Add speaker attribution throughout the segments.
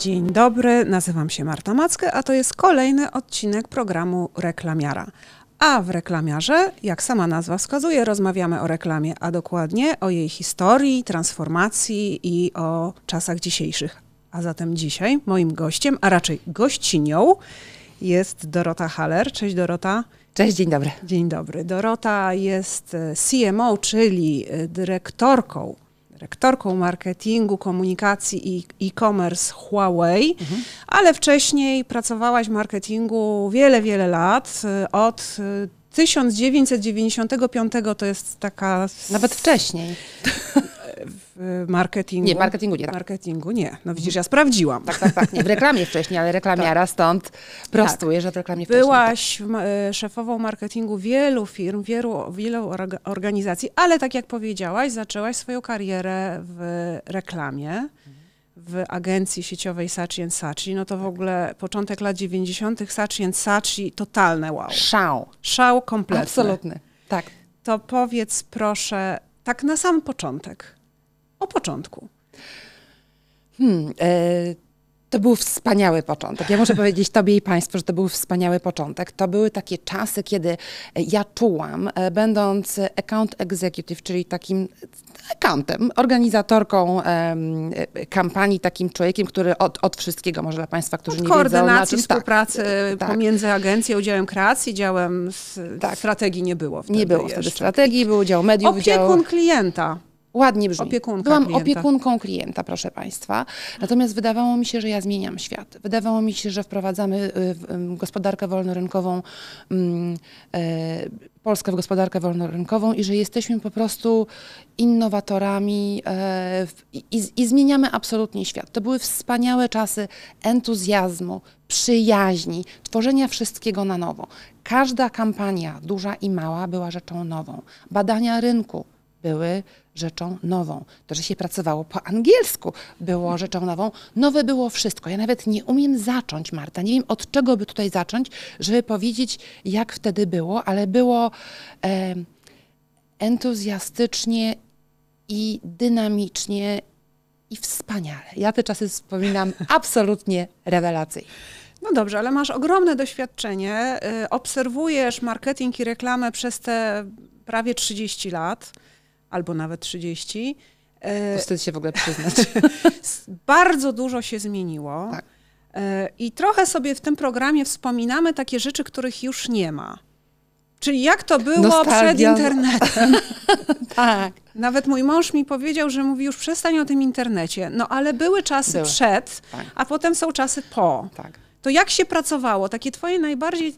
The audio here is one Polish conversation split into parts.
Speaker 1: Dzień dobry, nazywam się Marta Mackę, a to jest kolejny odcinek programu Reklamiara. A w reklamiarze, jak sama nazwa wskazuje, rozmawiamy o reklamie, a dokładnie o jej historii, transformacji i o czasach dzisiejszych. A zatem dzisiaj moim gościem, a raczej gościnią jest Dorota Haller. Cześć Dorota. Cześć, dzień dobry. Dzień dobry. Dorota jest CMO, czyli dyrektorką dyrektorką marketingu, komunikacji i e-commerce Huawei, mhm. ale wcześniej pracowałaś w marketingu wiele, wiele lat, od 1995 y, to jest taka. Nawet wcześniej. w marketingu. Nie, w marketingu nie. Tak. marketingu nie. No widzisz, ja sprawdziłam. Tak, tak, tak. Nie, w reklamie wcześniej, ale reklamiara, tak. stąd tak. prostuję, tak. że w reklamie wcześniej. Byłaś tak. e, szefową marketingu wielu firm, wielu, wielu organizacji, ale tak jak powiedziałaś, zaczęłaś swoją karierę w reklamie w agencji sieciowej Saatchi Sachi no to w tak. ogóle początek lat 90. Saatchi Sachi totalne wow. Szał. Szał kompletny. Absolutny, tak. To powiedz proszę, tak na sam początek, o początku. Hmm, e, to
Speaker 2: był wspaniały początek. Ja muszę powiedzieć Tobie i Państwu, że to był wspaniały początek. To były takie czasy, kiedy e, ja czułam, e, będąc account executive, czyli takim accountem, organizatorką e, kampanii, takim człowiekiem, który od, od wszystkiego, może dla Państwa, którzy od no, nie koordynacji, wiedzą. koordynacji, znaczy,
Speaker 1: tak, współpracy tak, pomiędzy agencją, działem kreacji, działem z, tak. strategii nie było wtedy Nie było jeszcze. wtedy strategii, był dział mediów. Opiekun dział... klienta.
Speaker 2: Ładnie brzmi. Opiekunka Byłam klienta. opiekunką klienta, proszę Państwa. Natomiast wydawało mi się, że ja zmieniam świat. Wydawało mi się, że wprowadzamy y, gospodarkę wolnorynkową, e, Polskę w gospodarkę wolnorynkową i że jesteśmy po prostu innowatorami e, i, i zmieniamy absolutnie świat. To były wspaniałe czasy entuzjazmu, przyjaźni, tworzenia wszystkiego na nowo. Każda kampania, duża i mała, była rzeczą nową. Badania rynku były rzeczą nową. To, że się pracowało po angielsku, było mm. rzeczą nową. Nowe było wszystko. Ja nawet nie umiem zacząć, Marta. Nie wiem, od czego by tutaj zacząć, żeby powiedzieć, jak wtedy było, ale było e, entuzjastycznie i dynamicznie i wspaniale. Ja te czasy wspominam absolutnie rewelacyjnie.
Speaker 1: No dobrze, ale masz ogromne doświadczenie. Y, obserwujesz marketing i reklamę przez te prawie 30 lat albo nawet 30. E, wstyd się w ogóle przyznać. Bardzo dużo się zmieniło. Tak. E, I trochę sobie w tym programie wspominamy takie rzeczy, których już nie ma. Czyli jak to było Nostalgia. przed internetem. tak. Nawet mój mąż mi powiedział, że mówi już przestań o tym internecie. No ale były czasy były. przed, tak. a potem są czasy po. Tak. To jak się pracowało? Takie twoje najbardziej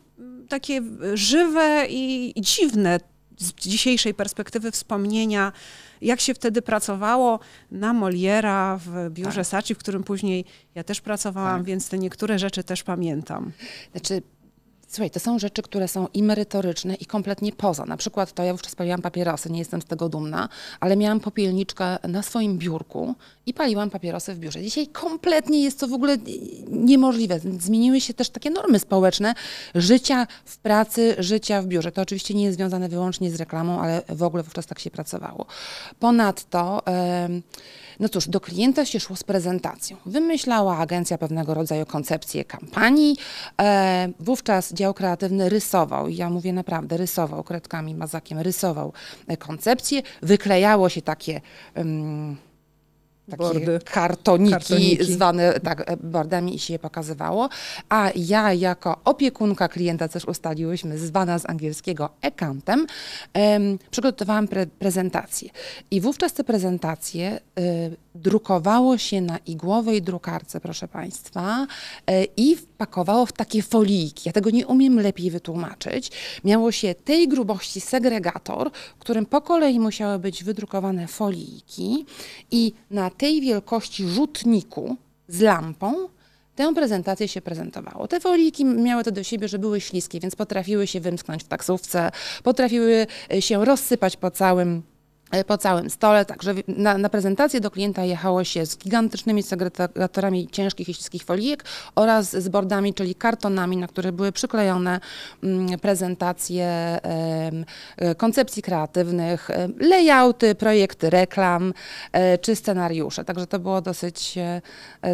Speaker 1: takie żywe i dziwne z dzisiejszej perspektywy wspomnienia, jak się wtedy pracowało na Moliera w biurze tak. Saci, w którym później ja też pracowałam, tak. więc te niektóre rzeczy też pamiętam. Znaczy, Słuchaj, to są rzeczy, które są i
Speaker 2: merytoryczne, i kompletnie poza. Na przykład to ja wówczas paliłam papierosy, nie jestem z tego dumna, ale miałam popielniczkę na swoim biurku i paliłam papierosy w biurze. Dzisiaj kompletnie jest to w ogóle niemożliwe. Zmieniły się też takie normy społeczne życia w pracy, życia w biurze. To oczywiście nie jest związane wyłącznie z reklamą, ale w ogóle wówczas tak się pracowało. Ponadto, no cóż, do klienta się szło z prezentacją. Wymyślała agencja pewnego rodzaju koncepcję kampanii. E, wówczas dział kreatywny rysował, i ja mówię naprawdę, rysował kredkami, mazakiem, rysował e, koncepcję, wyklejało się takie. Um, takie kartoniki, kartoniki zwane tak, e, bordami i się je pokazywało. A ja jako opiekunka klienta też ustaliłyśmy, zwana z angielskiego accountem um, przygotowałam pre prezentację. I wówczas te prezentacje y, drukowało się na igłowej drukarce, proszę Państwa, y, i wpakowało w takie folijki. Ja tego nie umiem lepiej wytłumaczyć. Miało się tej grubości segregator, którym po kolei musiały być wydrukowane folijki i na tej wielkości rzutniku z lampą tę prezentację się prezentowało. Te foliki miały to do siebie, że były śliskie, więc potrafiły się wymknąć w taksówce, potrafiły e, się rozsypać po całym E, po całym stole, także na, na, prezentację do klienta jechało się z gigantycznymi segregatorami ciężkich i ściskich folijek oraz z bordami, czyli kartonami, na które były przyklejone mm, prezentacje e, koncepcji kreatywnych, e, layouty, projekty reklam czy scenariusze. Także to było dosyć,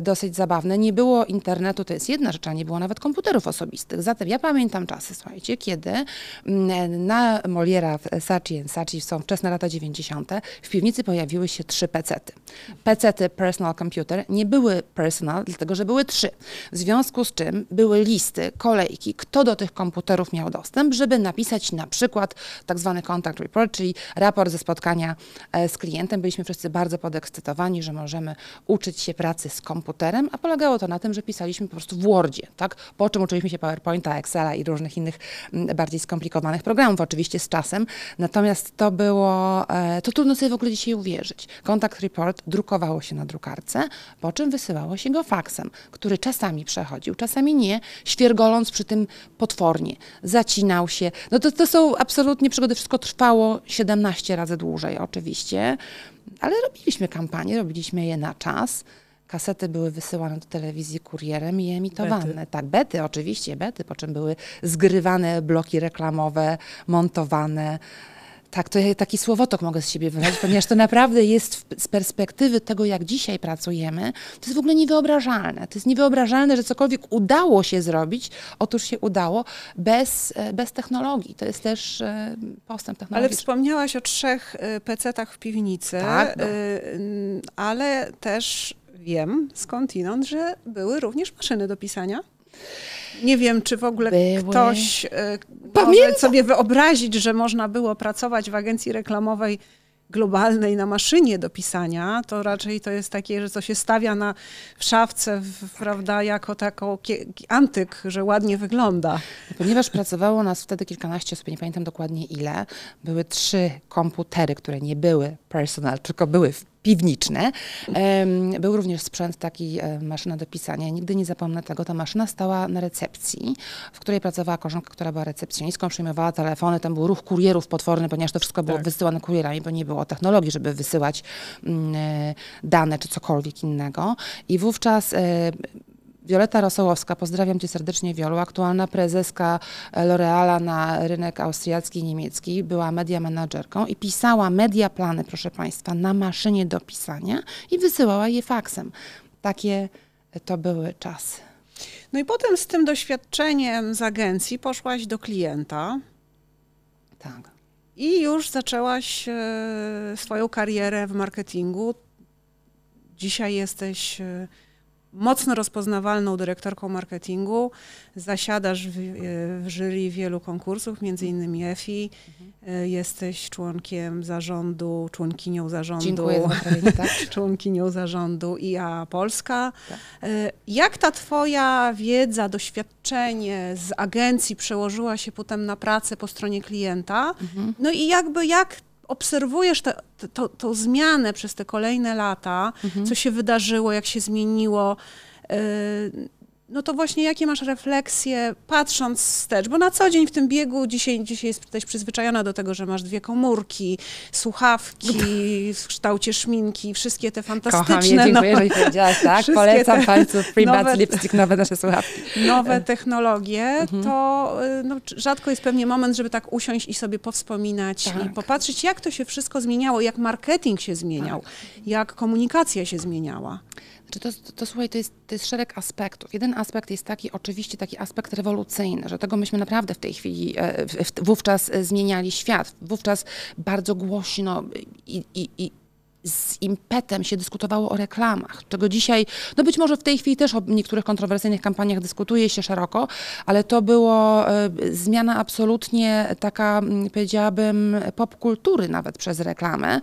Speaker 2: dosyć zabawne. Nie było internetu, to jest jedna rzecz, a nie było nawet komputerów osobistych. Zatem ja pamiętam czasy, słuchajcie, kiedy mm, na Moliera w Saatchi Saatchi są wczesne lata 90 80. w piwnicy pojawiły się trzy pecety. Pecety Personal Computer nie były personal, dlatego że były trzy. W związku z czym były listy, kolejki, kto do tych komputerów miał dostęp, żeby napisać na przykład tak zwany contact report, czyli raport ze spotkania e, z klientem. Byliśmy wszyscy bardzo podekscytowani, że możemy uczyć się pracy z komputerem, a polegało to na tym, że pisaliśmy po prostu w Wordzie, tak? Po czym uczyliśmy się PowerPointa, Excela i różnych innych mm, bardziej skomplikowanych programów, oczywiście z czasem. Natomiast to było e, to trudno sobie w ogóle dzisiaj uwierzyć. Kontakt report drukowało się na drukarce, po czym wysyłało się go faksem, który czasami przechodził, czasami nie, świergoląc przy tym potwornie. Zacinał się. No to, to są absolutnie przygody. Wszystko trwało 17 razy dłużej oczywiście, ale robiliśmy kampanię, robiliśmy je na czas kasety były wysyłane do telewizji kurierem i emitowane. Bety. Tak, bety, oczywiście, bety, po czym były zgrywane bloki reklamowe, montowane. Tak, to ja taki słowotok mogę z siebie wyrazić, ponieważ to naprawdę jest w, z perspektywy tego, jak dzisiaj pracujemy, to jest w ogóle niewyobrażalne. To jest niewyobrażalne, że cokolwiek udało się zrobić, otóż się udało, bez, e, bez technologii. To jest też e, postęp technologiczny. Ale
Speaker 1: wspomniałaś o trzech e, PC-tach w piwnicy, tak, no. ale też wiem skądinąd, że były również maszyny do pisania. Nie wiem, czy w ogóle Były. ktoś e, Pamiętam. może sobie wyobrazić, że można było pracować w agencji reklamowej globalnej na maszynie do pisania, to raczej to jest takie, że co się stawia na w szafce, w, prawda, jako taką antyk, że ładnie wygląda. Ponieważ pracowało nas wtedy kilkanaście
Speaker 2: osób, nie pamiętam dokładnie ile, były trzy komputery, które nie były personal, tylko były w piwniczne. Był również sprzęt taki, e, maszyna do pisania. Nigdy nie zapomnę tego. Ta maszyna stała na recepcji, w której pracowała koleżanka, która była recepcjonistką, przyjmowała telefony. Tam był ruch kurierów potworny, ponieważ to wszystko było tak. wysyłane kurierami, bo nie było technologii, żeby wysyłać mm, e, dane czy cokolwiek innego. I wówczas e, Wioleta Rosołowska, pozdrawiam Cię serdecznie Wiolu, aktualna prezeska L'Oreala na rynek austriacki i niemiecki, była media menadżerką i pisała media plany, proszę Państwa, na maszynie do pisania i wysyłała je faksem. Takie to były czasy.
Speaker 1: No i potem z tym doświadczeniem z agencji poszłaś do klienta. Tak. I już zaczęłaś e, swoją karierę w marketingu. Dzisiaj jesteś e, mocno rozpoznawalną dyrektorką marketingu. Zasiadasz w, e, w jury wielu konkursów, między innymi EFI. Mhm. Jesteś członkiem zarządu, członkinią zarządu, Dziękuję tak? członkinią zarządu IA Polska. Tak. E, jak ta twoja wiedza, doświadczenie z agencji przełożyła się potem na pracę po stronie klienta? Mhm. No i jakby jak obserwujesz tą zmianę przez te kolejne lata, mhm. co się wydarzyło, jak się zmieniło. Yy, no to właśnie jakie masz refleksje, patrząc wstecz, bo na co dzień w tym biegu, dzisiaj, dzisiaj jesteś przyzwyczajona do tego, że masz dwie komórki, słuchawki no w kształcie szminki, wszystkie te fantastyczne... Kocham je, dziękuję, nowe, powiedziałaś, tak? Polecam Państwu Free nowe, Lipstick,
Speaker 2: nowe nasze słuchawki.
Speaker 1: Nowe technologie, mhm. to y, no, rzadko jest pewnie moment, żeby tak usiąść i sobie powspominać tak. i popatrzeć, jak to się wszystko zmieniało, jak marketing się zmieniał, tak. jak komunikacja się zmieniała. Czy znaczy, to, to, to słuchaj, to jest, to jest szereg aspektów.
Speaker 2: Jeden aspekt jest taki, oczywiście taki aspekt rewolucyjny, że tego myśmy naprawdę w tej chwili e, w, wówczas e, zmieniali świat. Wówczas bardzo głośno i, i, i z impetem się dyskutowało o reklamach, czego dzisiaj, no być może w tej chwili też o niektórych kontrowersyjnych kampaniach dyskutuje się szeroko, ale to była e, zmiana absolutnie taka, powiedziałabym, popkultury nawet przez reklamę.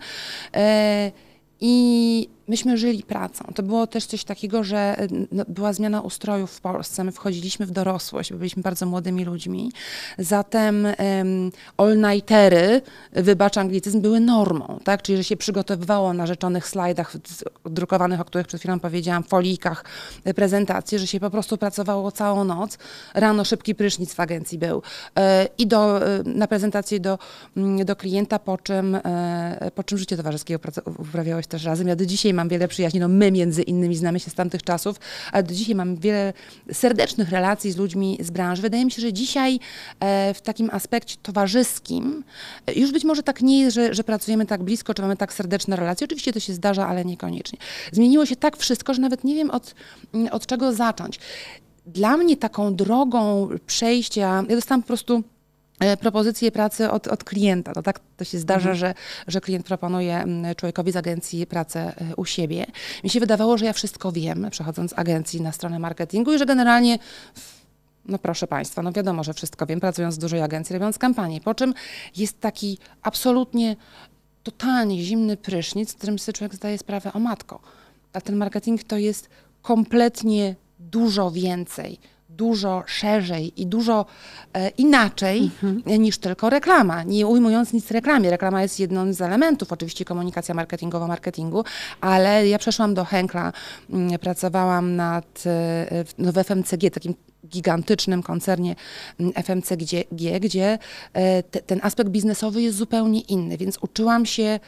Speaker 2: I myśmy żyli pracą. To było też coś takiego, że no, była zmiana ustrojów w Polsce. My wchodziliśmy w dorosłość, bo byliśmy bardzo młodymi ludźmi. Zatem um, all-nightery, wybacz anglicyzm, były normą, tak? Czyli, że się przygotowywało na rzeczonych slajdach drukowanych, o których przed chwilą powiedziałam, folikach, e, prezentacje, że się po prostu pracowało całą noc. Rano szybki prysznic w agencji był. E, I do, e, na prezentację do, mm, do klienta, po czym, e, po czym życie towarzyskie uprawiałeś pracować też razem. Ja do dzisiaj mam wiele przyjaźni, no my między innymi znamy się z tamtych czasów, ale do dzisiaj mam wiele serdecznych relacji z ludźmi z branży. Wydaje mi się, że dzisiaj e, w takim aspekcie towarzyskim e, już być może tak nie jest, że, że pracujemy tak blisko, czy mamy tak serdeczne relacje. Oczywiście to się zdarza, ale niekoniecznie. Zmieniło się tak wszystko, że nawet nie wiem od, mm, od czego zacząć. Dla mnie taką drogą przejścia, ja dostałam po prostu E, propozycje pracy od, od klienta. To tak to się zdarza, mhm. że, że klient proponuje mm, człowiekowi z agencji pracę e, u siebie. Mi się wydawało, że ja wszystko wiem, przechodząc z agencji na stronę marketingu i że generalnie no proszę Państwa, no wiadomo, że wszystko wiem, pracując w dużej agencji, robiąc kampanię. Po czym jest taki absolutnie, totalnie zimny prysznic, z którym sobie człowiek zdaje sprawę, o matko, a ten marketing to jest kompletnie dużo więcej dużo szerzej i dużo e, inaczej mhm. niż tylko reklama. Nie ujmując nic reklamie. Reklama jest jednym z elementów, oczywiście komunikacja marketingowa marketingu, ale ja przeszłam do Henkla, mm, pracowałam nad, e, w, no, w FMCG, takim gigantycznym koncernie mm, FMCG, gdzie e, te, ten aspekt biznesowy jest zupełnie inny, więc uczyłam się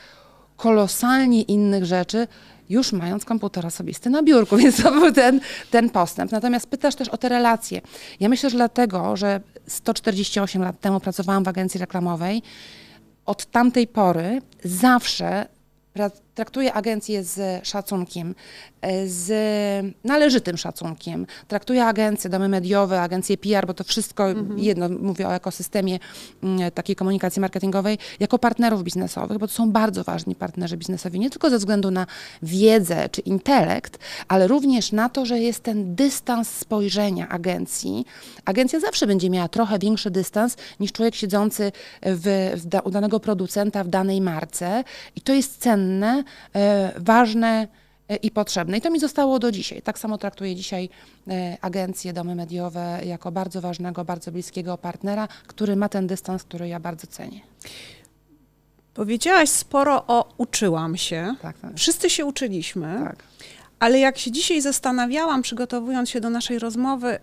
Speaker 2: kolosalnie innych rzeczy już mając komputer osobisty na biurku, więc to był ten, ten postęp. Natomiast pytasz też o te relacje. Ja myślę, że dlatego, że 148 lat temu pracowałam w agencji reklamowej, od tamtej pory zawsze traktuje agencję z szacunkiem, e, z należytym szacunkiem, traktuje agencje, domy mediowe, agencje PR, bo to wszystko mhm. jedno, mówię o ekosystemie mm, takiej komunikacji marketingowej, jako partnerów biznesowych, bo to są bardzo ważni partnerzy biznesowi, nie tylko ze względu na wiedzę czy intelekt, ale również na to, że jest ten dystans spojrzenia agencji. Agencja zawsze będzie miała trochę większy dystans niż człowiek siedzący w, w da, u danego producenta w danej marce i to jest cenne, E, ważne e, i potrzebne. I to mi zostało do dzisiaj. Tak samo traktuję dzisiaj e, agencje, domy mediowe jako bardzo ważnego, bardzo bliskiego partnera, który ma ten dystans, który
Speaker 1: ja bardzo cenię. Powiedziałaś sporo o uczyłam się. Tak, tak. Wszyscy się uczyliśmy. Tak. Ale jak się dzisiaj zastanawiałam, przygotowując się do naszej rozmowy,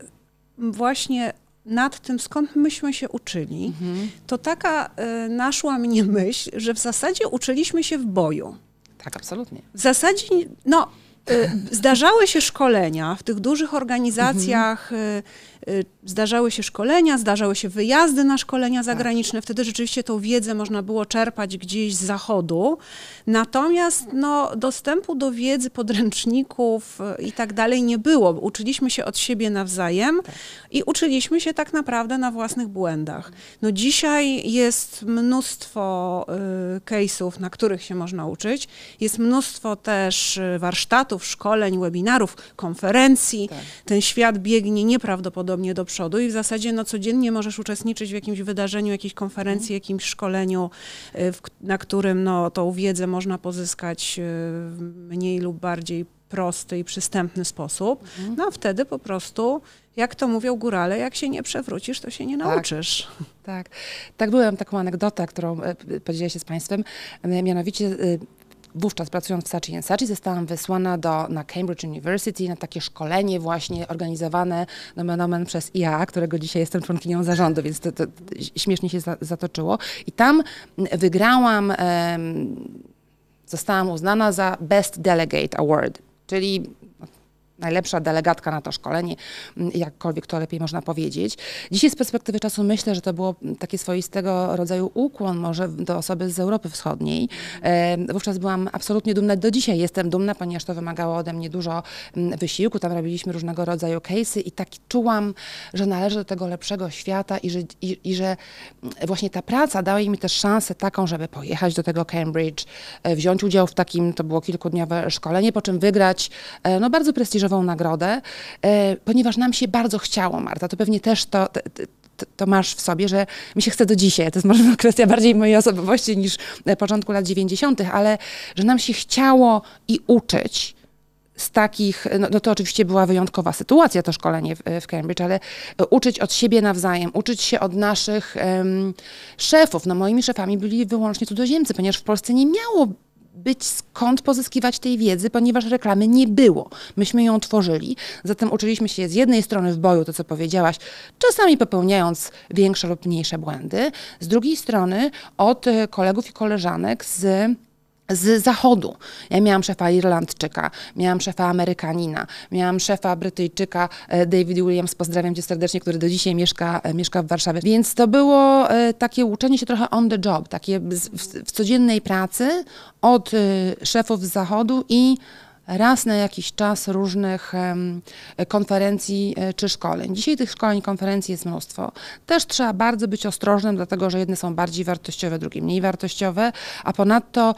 Speaker 1: właśnie nad tym, skąd myśmy się uczyli, mhm. to taka y, naszła mnie myśl, że w zasadzie uczyliśmy się w boju. Tak, absolutnie. W zasadzie, no, y, zdarzały się szkolenia w tych dużych organizacjach. Mhm y, Y, zdarzały się szkolenia, zdarzały się wyjazdy na szkolenia tak. zagraniczne. Wtedy rzeczywiście tą wiedzę można było czerpać gdzieś z zachodu. Natomiast no, dostępu do wiedzy, podręczników y, i tak dalej nie było. Uczyliśmy się od siebie nawzajem tak. i uczyliśmy się tak naprawdę na własnych błędach. No, dzisiaj jest mnóstwo y, case'ów, na których się można uczyć. Jest mnóstwo też y, warsztatów, szkoleń, webinarów, konferencji. Tak. Ten świat biegnie nieprawdopodobnie prawdopodobnie do przodu i w zasadzie no, codziennie możesz uczestniczyć w jakimś wydarzeniu, jakiejś konferencji, mhm. jakimś szkoleniu, y, w, na którym no, tą wiedzę można pozyskać y, mniej lub bardziej prosty i przystępny sposób, mhm. no a wtedy po prostu, jak to mówią górale, jak się nie przewrócisz, to się nie tak. nauczysz. Tak, tak. tak
Speaker 2: byłem taką anegdotę, którą e, podzielę się z Państwem, e, mianowicie y, wówczas pracując w Saatchi Saatchi zostałam wysłana do, na Cambridge University na takie szkolenie właśnie organizowane nomen omen przez IAA, którego dzisiaj jestem członkinią zarządu, więc to, to, to śmiesznie się za, zatoczyło. I tam mm, wygrałam, um, zostałam uznana za Best Delegate Award, czyli najlepsza delegatka na to szkolenie, mm, jakkolwiek to lepiej można powiedzieć. Dzisiaj z perspektywy czasu myślę, że to było mm, taki swoistego rodzaju ukłon może do osoby z Europy Wschodniej. Wówczas byłam absolutnie dumna, do dzisiaj jestem dumna, ponieważ to wymagało ode mnie dużo mm, wysiłku, tam robiliśmy różnego rodzaju case'y i tak czułam, że należy do tego lepszego świata i że, i, i że właśnie ta praca dała mi też szansę taką, żeby pojechać do tego Cambridge, e, wziąć udział w takim, to było kilkudniowe szkolenie, po czym wygrać e, no bardzo prestiżowe prestiżową nagrodę, e, ponieważ nam się bardzo chciało, Marta. To pewnie też to, to, to, masz w sobie, że mi się chce do dzisiaj. To jest może kwestia bardziej mojej osobowości niż e, początku lat 90., ale że nam się chciało i uczyć z takich, e, no, no, to oczywiście była wyjątkowa sytuacja to szkolenie w, w, Cambridge, ale uczyć od siebie nawzajem, uczyć się od naszych um, szefów. No moimi szefami byli wyłącznie cudzoziemcy, ponieważ w Polsce nie miało być skąd pozyskiwać tej wiedzy, ponieważ reklamy nie było. Myśmy ją tworzyli, zatem uczyliśmy się z jednej strony w boju, to co powiedziałaś, czasami popełniając większe lub mniejsze błędy, z drugiej strony od kolegów i koleżanek z z zachodu. Ja miałam szefa Irlandczyka, miałam szefa Amerykanina, miałam szefa Brytyjczyka e, David Williams, pozdrawiam cię serdecznie, który do dzisiaj mieszka, e, mieszka w Warszawie. Więc to było e, takie uczenie się trochę on the job, takie w, w codziennej pracy od szefów z zachodu i raz na jakiś czas różnych konferencji e, czy szkoleń. Dzisiaj tych szkoleń, konferencji jest mnóstwo. Też trzeba bardzo być ostrożnym, dlatego że jedne są bardziej wartościowe, drugie mniej wartościowe, a ponadto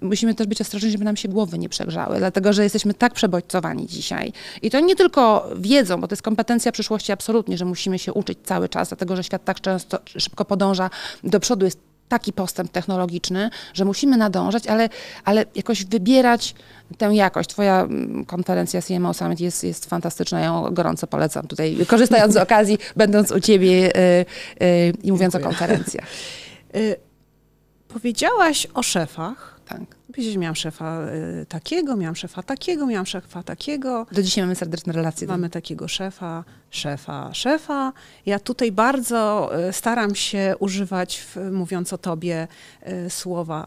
Speaker 2: musimy też być ostrożni, żeby nam się głowy nie przegrzały, dlatego że jesteśmy tak przebodźcowani dzisiaj. I to nie tylko wiedzą, bo to jest kompetencja przyszłości absolutnie, że musimy się uczyć cały czas, dlatego że świat tak często szybko podąża do przodu, jest taki postęp technologiczny, że musimy nadążać, ale, ale jakoś wybierać tę jakość. Twoja mm, konferencja CMO Summit jest, jest fantastyczna, ją gorąco polecam tutaj, korzystając z okazji, będąc u ciebie yy, yy, i mówiąc Dziękuję. o konferencjach.
Speaker 1: Y, Powiedziałaś o szefach. Tak. Powiedziałeś, miałam szefa y, takiego, miałam szefa takiego, miałam szefa takiego. Do dzisiaj mamy serdeczne relacje. Mamy tak? takiego szefa, szefa, szefa. Ja tutaj bardzo y, staram się używać, mówiąc o tobie, y, słowa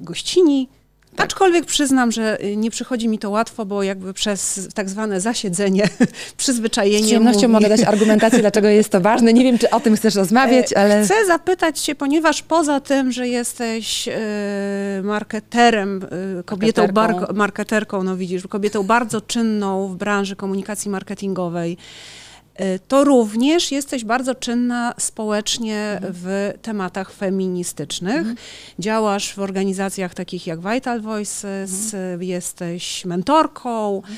Speaker 1: gościni, tak. Aczkolwiek przyznam, że y, nie przychodzi mi to łatwo, bo jakby przez tak zwane zasiedzenie, przyzwyczajenie. Z przyjemnością mówi... mogę dać argumentację,
Speaker 2: dlaczego jest to ważne. Nie wiem, czy o tym chcesz e, rozmawiać, ale. Chcę
Speaker 1: zapytać Cię, ponieważ poza tym, że jesteś y, marketerem, y, kobietą, marketerką, bar... marketerką no widzisz, kobietą bardzo czynną w branży komunikacji marketingowej. Y, to również jesteś bardzo czynna społecznie mhm. w tematach feministycznych. Mhm. Działasz w organizacjach takich jak Vital Voices, mhm. jesteś mentorką, mhm.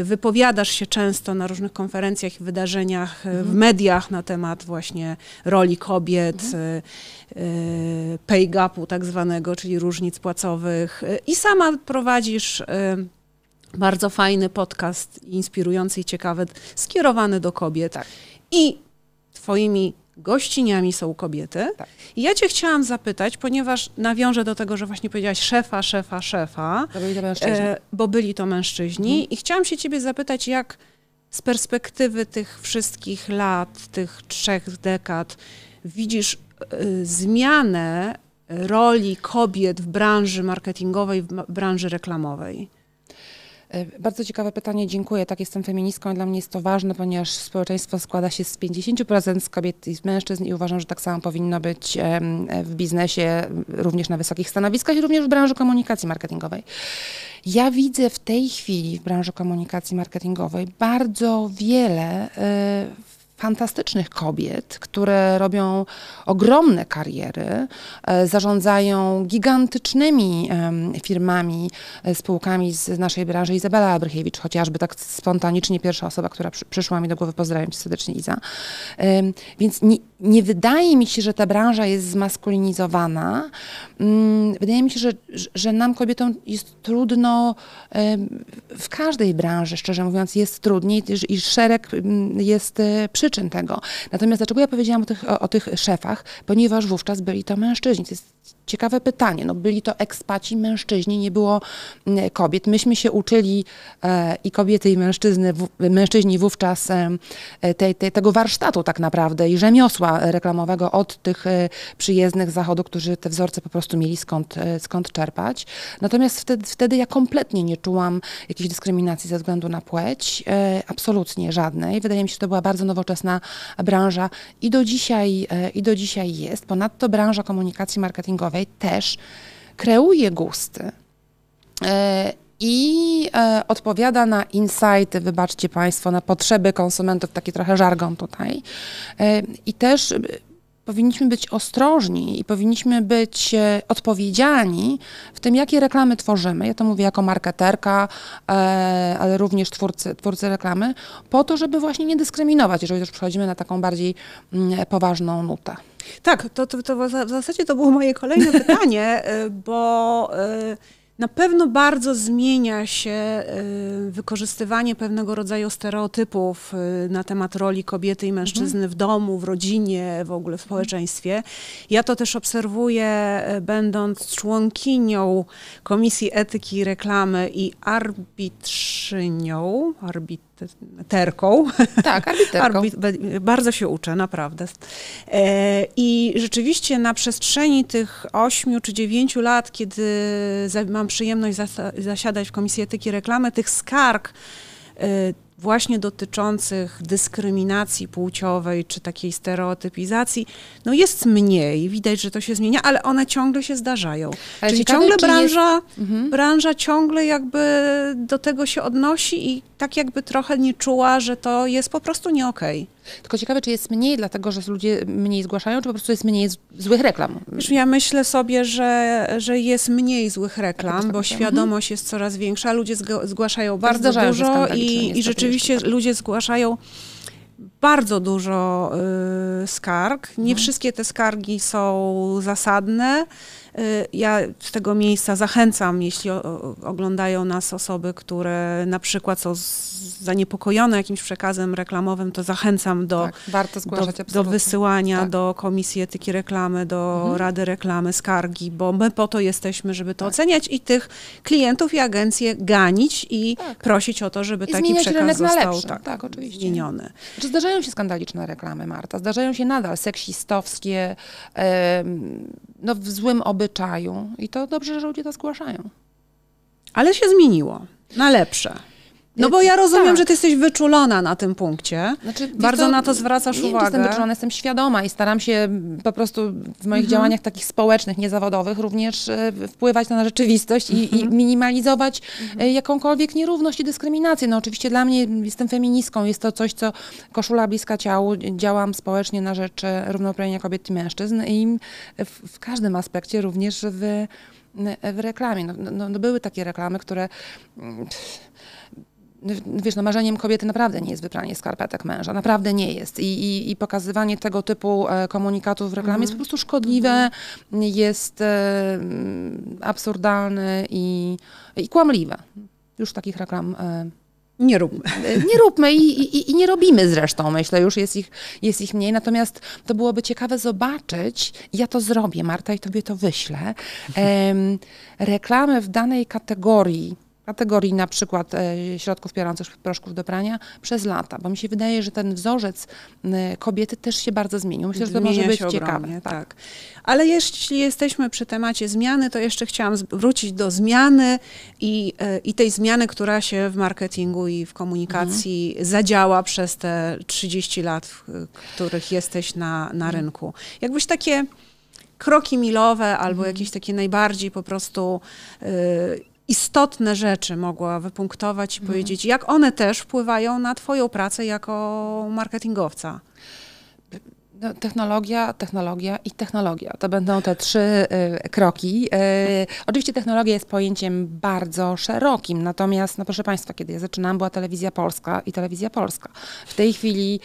Speaker 1: Y, wypowiadasz się często na różnych konferencjach i wydarzeniach y, mhm. w mediach na temat właśnie roli kobiet, mhm. pay gapu tak zwanego, czyli różnic płacowych i sama prowadzisz bardzo fajny podcast, inspirujący i ciekawy, skierowany do kobiet. Tak. I twoimi gościniami są kobiety. Tak. I ja cię chciałam zapytać, ponieważ nawiążę do tego, że właśnie powiedziałaś szefa, szefa, szefa. Bo byli to mężczyźni. E, bo byli to mężczyźni. Mhm. I chciałam się ciebie zapytać, jak z perspektywy tych wszystkich lat, tych trzech dekad, widzisz y, zmianę roli kobiet w branży marketingowej, w branży reklamowej? E, bardzo ciekawe pytanie, dziękuję. Tak, jestem feministką, dla mnie jest to
Speaker 2: ważne, ponieważ społeczeństwo składa się z 50% z kobiet i z mężczyzn i uważam, że tak samo powinno być w biznesie, również na wysokich stanowiskach i również w branży komunikacji marketingowej. Ja widzę w tej chwili w branży komunikacji marketingowej bardzo wiele e, fantastycznych kobiet, które robią ogromne kariery, e, zarządzają gigantycznymi firmami, e, spółkami z naszej branży. Izabela Abrychiewicz chociażby, tak spontanicznie pierwsza osoba, która przyszła mi do głowy, pozdrawiam cię serdecznie Iza. Więc nie, nie wydaje mi się, że ta branża jest zmaskulinizowana. Mm, wydaje mi się, że, że nam kobietom jest trudno w każdej branży, szczerze mówiąc, jest trudniej i szereg mm, jest e, przyczyn tego. Natomiast dlaczego ja powiedziałam o tych, o, o tych szefach? Ponieważ wówczas byli to mężczyźni. To jest Ciekawe pytanie. No, byli to ekspaci mężczyźni, nie było mm, kobiet. Myśmy się uczyli e, i kobiety, i mężczyzny, w, mężczyźni wówczas e, te, te, tego warsztatu tak naprawdę i rzemiosła reklamowego od tych e, przyjezdnych z zachodu, którzy te wzorce po prostu mieli skąd, e, skąd czerpać. Natomiast wtedy, wtedy ja kompletnie nie czułam jakiejś dyskryminacji ze względu na płeć. E, absolutnie żadnej. Wydaje mi się, że to była bardzo nowoczesna branża i do dzisiaj, e, i do dzisiaj jest. Ponadto branża komunikacji marketingowej marketingowej też kreuje gusty e, i e, odpowiada na insighty, wybaczcie Państwo, na potrzeby konsumentów, taki trochę żargon tutaj. E, I też powinniśmy być ostrożni i powinniśmy być e, odpowiedzialni w tym, jakie reklamy tworzymy. Ja to mówię jako marketerka, e, ale również twórcy, twórcy reklamy, po to, żeby właśnie nie dyskryminować, jeżeli już przechodzimy na taką bardziej mm, e, poważną nutę.
Speaker 1: Tak, to, to, to w zasadzie to było moje kolejne pytanie, bo na pewno bardzo zmienia się y, wykorzystywanie pewnego rodzaju stereotypów y, na temat roli kobiety i mężczyzny mhm. w domu, w rodzinie, w ogóle w mhm. społeczeństwie. Ja to też obserwuję, y, będąc członkinią Komisji Etyki i Reklamy i arbitrzynią, terką. Tak, arbiterką. bardzo się uczę, naprawdę. E, I rzeczywiście na przestrzeni tych 8 czy 9 lat, kiedy mam przyjemność zasiadać w Komisji Etyki Reklamy, tych skarg e, właśnie dotyczących dyskryminacji płciowej czy takiej stereotypizacji, no jest mniej, widać, że to się zmienia, ale one ciągle się zdarzają. Ale Czyli ciekawe, ciągle branża, jest... mhm. branża ciągle jakby do tego się odnosi i tak jakby trochę nie czuła, że to jest po prostu nie okej. Okay. Tylko ciekawe, czy jest mniej, dlatego że ludzie mniej zgłaszają, czy po prostu jest mniej
Speaker 2: złych reklam?
Speaker 1: Wiesz, ja myślę sobie, że, że jest mniej złych tak reklam, bo mhm. świadomość jest coraz większa, ludzie zgłaszają bardzo dużo i, i rzeczywiście ludzie zgłaszają bardzo dużo y, skarg. Nie mhm. wszystkie te skargi są zasadne. Y, ja z tego miejsca zachęcam, jeśli oglądają nas osoby, które na przykład są zaniepokojone jakimś przekazem reklamowym, to zachęcam do, tak, zgłaszać, do, do, wysyłania tak. do Komisji Etyki Reklamy, do mhm. Rady Reklamy skargi, bo my po to jesteśmy, żeby to tak. oceniać i tych klientów i agencje ganić i tak. prosić o to, żeby I taki przekaz został tak,
Speaker 2: tak, oczywiście. zmieniony. Czy zdarzają się skandaliczne reklamy, Marta? Zdarzają się nadal seksistowskie, yy
Speaker 1: no, w złym obyczaju. I to dobrze, że ludzie to zgłaszają. Ale się zmieniło na lepsze. No bo ja rozumiem, tak. że ty jesteś wyczulona na tym punkcie. Znaczy, Bardzo to, na to zwracasz nie uwagę. Jestem wyczulona,
Speaker 2: jestem świadoma i staram się po prostu w moich mhm. działaniach takich społecznych, niezawodowych również e, wpływać na rzeczywistość mhm. i, i, mhm. minimalizować mhm. E, jakąkolwiek nierówność i dyskryminację. No oczywiście dla mnie, jestem feministką, jest to coś, co koszula bliska ciału, e, działam społecznie na rzecz równouprawnienia kobiet i mężczyzn i w, w każdym aspekcie również w w reklamie. No, no, no były takie reklamy, które no, wiesz, no marzeniem kobiety naprawdę nie jest wypranie skarpetek męża, naprawdę nie jest. I, i, i pokazywanie tego typu e, komunikatów w reklamie mm. jest mhm. po prostu szkodliwe, mm. jest e, absurdalne i, i kłamliwe. Już takich reklam e, nie róbmy. E, nie róbmy i, i, i, nie robimy zresztą, myślę, już jest ich, jest ich mniej. Natomiast to byłoby ciekawe zobaczyć, ja to zrobię, Marta, i tobie to wyślę, em, w danej kategorii kategorii na przykład e, środków piorących proszków do prania przez lata, bo mi się wydaje, że ten wzorzec kobiety też się bardzo
Speaker 1: zmienił. Myślę, że to Zmienia może być ogromnie, ciekawe. Tak. tak. Ale jeśli jesteśmy przy temacie zmiany, to jeszcze chciałam wrócić do zmiany i, e, i tej zmiany, która się w marketingu i w komunikacji mhm. zadziała przez te 30 lat, w których jesteś na, na mhm. rynku. Jakbyś takie kroki milowe albo mhm. jakieś takie najbardziej po prostu y, istotne rzeczy mogła wypunktować i mhm. powiedzieć, jak one też wpływają na Twoją pracę jako marketingowca. No, technologia, technologia i technologia.
Speaker 2: To będą te trzy y, kroki. Y, oczywiście technologia jest pojęciem bardzo szerokim, natomiast, no proszę Państwa, kiedy ja zaczynam, była telewizja polska i telewizja polska. W tej chwili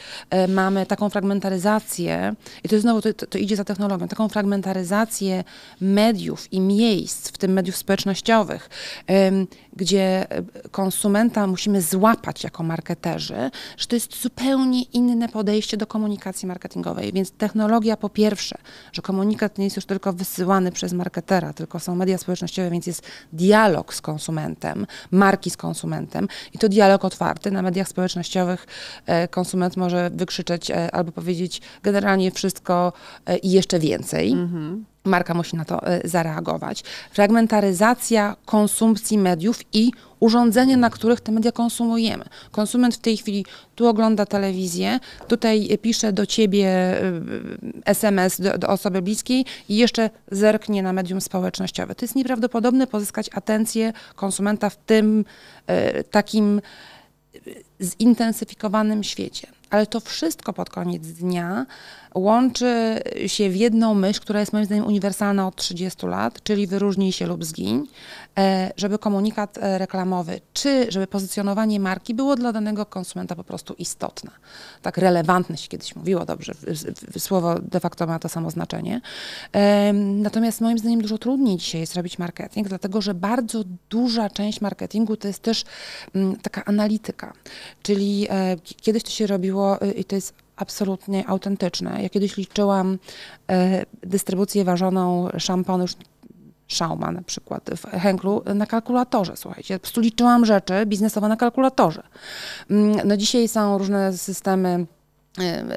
Speaker 2: y, mamy taką fragmentaryzację, i to znowu to, to, idzie za technologią, taką fragmentaryzację mediów i miejsc, w tym mediów społecznościowych gdzie e, konsumenta musimy złapać jako marketerzy, że to jest zupełnie inne podejście do komunikacji marketingowej. Więc technologia po pierwsze, że komunikat nie jest już tylko wysyłany przez marketera, tylko są media społecznościowe, więc jest dialog z konsumentem, marki z konsumentem i to dialog otwarty. Na mediach społecznościowych e, konsument może wykrzyczeć e, albo powiedzieć generalnie wszystko i jeszcze więcej. Mhm. Marka musi na to y, zareagować. Fragmentaryzacja konsumpcji mediów i urządzenia, na których te media konsumujemy. Konsument w tej chwili tu ogląda telewizję, tutaj pisze do ciebie SMS y, do, do, osoby bliskiej i jeszcze zerknie na medium społecznościowe. To jest nieprawdopodobne pozyskać atencję konsumenta w tym y, takim zintensyfikowanym świecie ale to wszystko pod koniec dnia łączy się w jedną myśl, która jest moim zdaniem uniwersalna od 30 lat, czyli wyróżnij się lub zgiń, e, żeby komunikat e, reklamowy, czy żeby pozycjonowanie marki było dla danego konsumenta po prostu istotne. Tak relewantne się kiedyś mówiło, dobrze, słowo de facto ma to samo znaczenie. E, natomiast moim zdaniem dużo trudniej dzisiaj jest robić marketing, dlatego że bardzo duża część marketingu to jest też mm, taka analityka, czyli kiedyś to się robiło było y, i to jest absolutnie autentyczne. Ja kiedyś liczyłam y, dystrybucję ważoną szamponu, Szauma na przykład w Henklu na kalkulatorze, słuchajcie. Po prostu liczyłam rzeczy biznesowe na kalkulatorze. Mm, no dzisiaj są różne systemy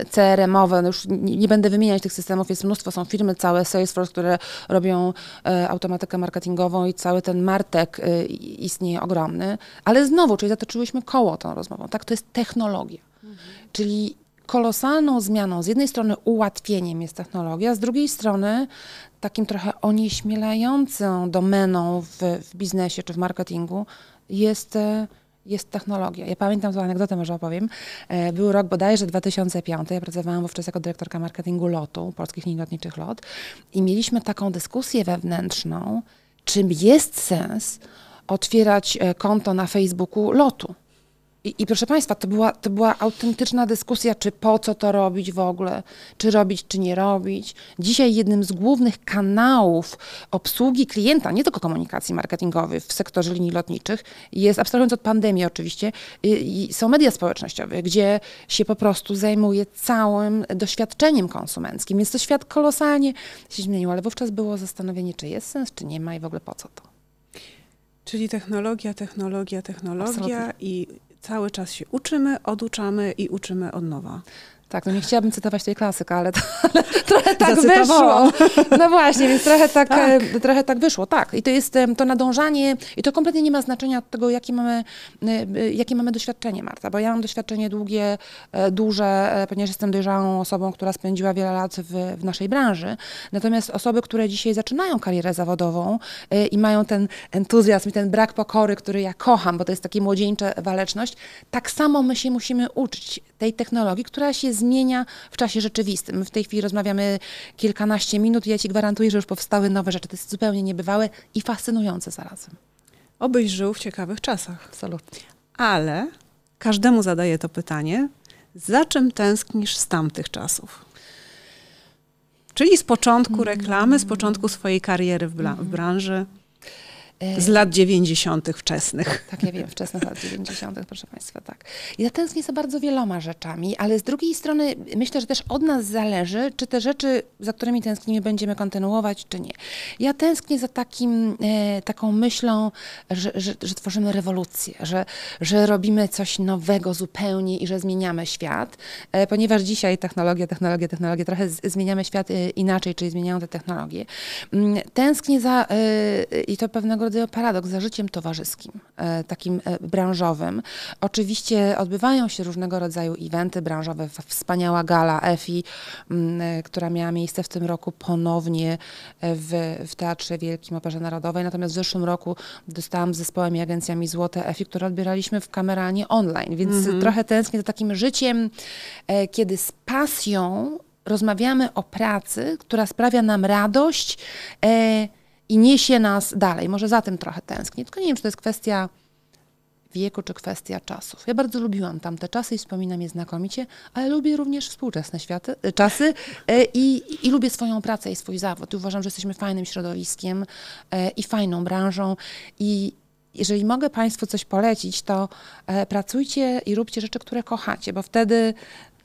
Speaker 2: y, CRM-owe, no już nie będę wymieniać tych systemów, jest mnóstwo, są firmy całe, Salesforce, które robią e, automatykę marketingową i cały ten martek e, istnieje ogromny, ale znowu, czyli zatoczyłyśmy koło tą rozmową, tak, to jest technologia. Czyli kolosalną zmianą, z jednej strony ułatwieniem jest technologia, z drugiej strony takim trochę onieśmielającą domeną w, w biznesie czy w marketingu jest e, jest technologia. Ja pamiętam tą anegdotę, może opowiem. E, był rok bodajże 2005, ja pracowałam wówczas jako dyrektorka marketingu LOTu, Polskich Linii Lotniczych LOT i mieliśmy taką dyskusję wewnętrzną, czym jest sens otwierać e, konto na Facebooku LOTu. I, I, proszę Państwa, to była, to była autentyczna dyskusja, czy po co to robić w ogóle, czy robić, czy nie robić. Dzisiaj jednym z głównych kanałów obsługi klienta, nie tylko komunikacji marketingowej w sektorze linii lotniczych, jest, abstrahując od pandemii oczywiście, y, są media społecznościowe, gdzie się po prostu zajmuje całym doświadczeniem konsumenckim. Więc to świat kolosalnie
Speaker 1: się zmienił, ale wówczas było zastanowienie, czy jest sens, czy nie ma i w ogóle po co to. Czyli technologia, technologia, technologia Absolutnie. i Cały czas się uczymy, oduczamy i uczymy od nowa. Tak, no nie chciałabym cytować tej klasyka, ale, to, ale trochę tak wyszło.
Speaker 2: No właśnie, więc trochę tak, tak, trochę tak wyszło, tak. I to jest to nadążanie, i to kompletnie nie ma znaczenia od tego, jakie mamy, jakie mamy doświadczenie, Marta, bo ja mam doświadczenie długie, e, duże, e, ponieważ jestem dojrzałą osobą, która spędziła wiele lat w, w naszej branży. Natomiast osoby, które dzisiaj zaczynają karierę zawodową e, i mają ten entuzjazm i ten brak pokory, który ja kocham, bo to jest takie młodzieńcze waleczność, tak samo my się musimy uczyć tej technologii, która się zmienia w czasie rzeczywistym. My w tej chwili rozmawiamy kilkanaście minut i ja ci gwarantuję, że już powstały nowe rzeczy. To jest zupełnie niebywałe i fascynujące zarazem.
Speaker 1: Obyś żył w ciekawych czasach. Absolutnie. Ale każdemu zadaję to pytanie, za czym tęsknisz z tamtych czasów? Czyli z początku reklamy, z początku swojej kariery w, w mhm. branży. E, z lat 90. wczesnych. Tak, ja wiem, wczesnych lat 90., proszę Państwa, tak. Ja tęsknię za bardzo wieloma rzeczami,
Speaker 2: ale z drugiej strony myślę, że też od nas zależy, czy te rzeczy, za którymi tęsknimy, będziemy kontynuować, czy nie. Ja tęsknię za takim, e, taką myślą, że, że, że tworzymy rewolucję, że, że robimy coś nowego zupełnie i że zmieniamy świat, e, ponieważ dzisiaj technologia, technologia, technologia, trochę zmieniamy świat inaczej, czyli zmieniają te technologie. Mm, tęsknię za, i to pewnego rodzaju Tadeo Paradoks za życiem towarzyskim, e, takim e, branżowym. Oczywiście odbywają się różnego rodzaju eventy branżowe, wspaniała gala EFI, mm, e, która miała miejsce w tym roku ponownie w, w Teatrze Wielkim Operze Narodowej, natomiast w zeszłym roku dostałam z zespołem i agencjami Złote EFI, które odbieraliśmy w kameranie online, więc mhm. trochę tęsknię za takim życiem, kiedy z pasją rozmawiamy o pracy, która sprawia nam radość, i niesie nas dalej. Może za tym trochę tęsknię, tylko nie wiem, czy to jest kwestia wieku czy kwestia czasów. Ja bardzo lubiłam tamte czasy i wspominam je znakomicie, ale lubię również współczesne światy, e, czasy i, e, i, i lubię swoją pracę i swój zawód. I uważam, że jesteśmy fajnym środowiskiem e, i fajną branżą i jeżeli mogę Państwu coś polecić, to pracujcie i róbcie rzeczy, które kochacie, bo wtedy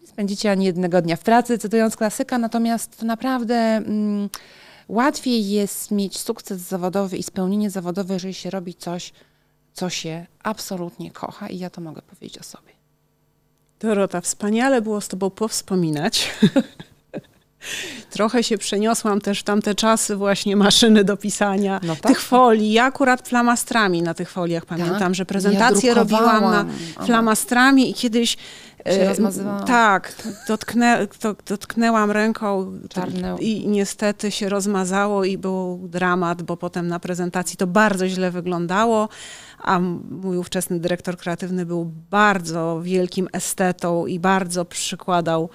Speaker 2: nie spędzicie ani jednego dnia w pracy, cytując klasyka, natomiast naprawdę... Mm, Łatwiej jest mieć sukces zawodowy i spełnienie zawodowe, jeżeli się robi coś, co się absolutnie kocha, i ja to mogę powiedzieć o sobie.
Speaker 1: Dorota, wspaniale było z Tobą powspominać. Trochę się przeniosłam też w tamte czasy właśnie maszyny do pisania, no tak? tych tak. folii. Ja akurat flamastrami na tych foliach tak. pamiętam, tak? że prezentację ja robiłam na flamastrami i kiedyś się e, Tak, dotknę, to, dotknęłam ręką tak, i niestety się rozmazało i był dramat, bo potem na prezentacji to bardzo źle wyglądało, a mój ówczesny dyrektor kreatywny był bardzo wielkim estetą i bardzo przykładał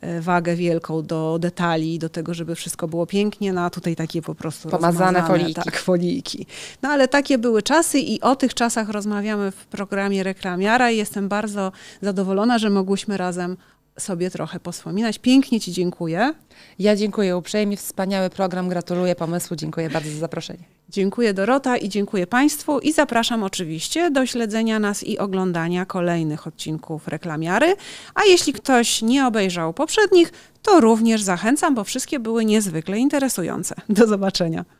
Speaker 1: E, wagę wielką do detali, do tego, żeby wszystko było pięknie, no a tutaj takie po prostu pomazane foliki. Tak, foliki. No ale takie były czasy i o tych czasach rozmawiamy w programie Reklamiara i jestem bardzo zadowolona, że mogłyśmy razem sobie trochę pospominać. Pięknie Ci dziękuję. Ja dziękuję uprzejmie, wspaniały program, gratuluję pomysłu, dziękuję bardzo za zaproszenie. Dziękuję Dorota i dziękuję Państwu i zapraszam oczywiście do śledzenia nas i oglądania kolejnych odcinków reklamiary. A jeśli ktoś nie obejrzał poprzednich, to również zachęcam, bo wszystkie były niezwykle interesujące. Do zobaczenia.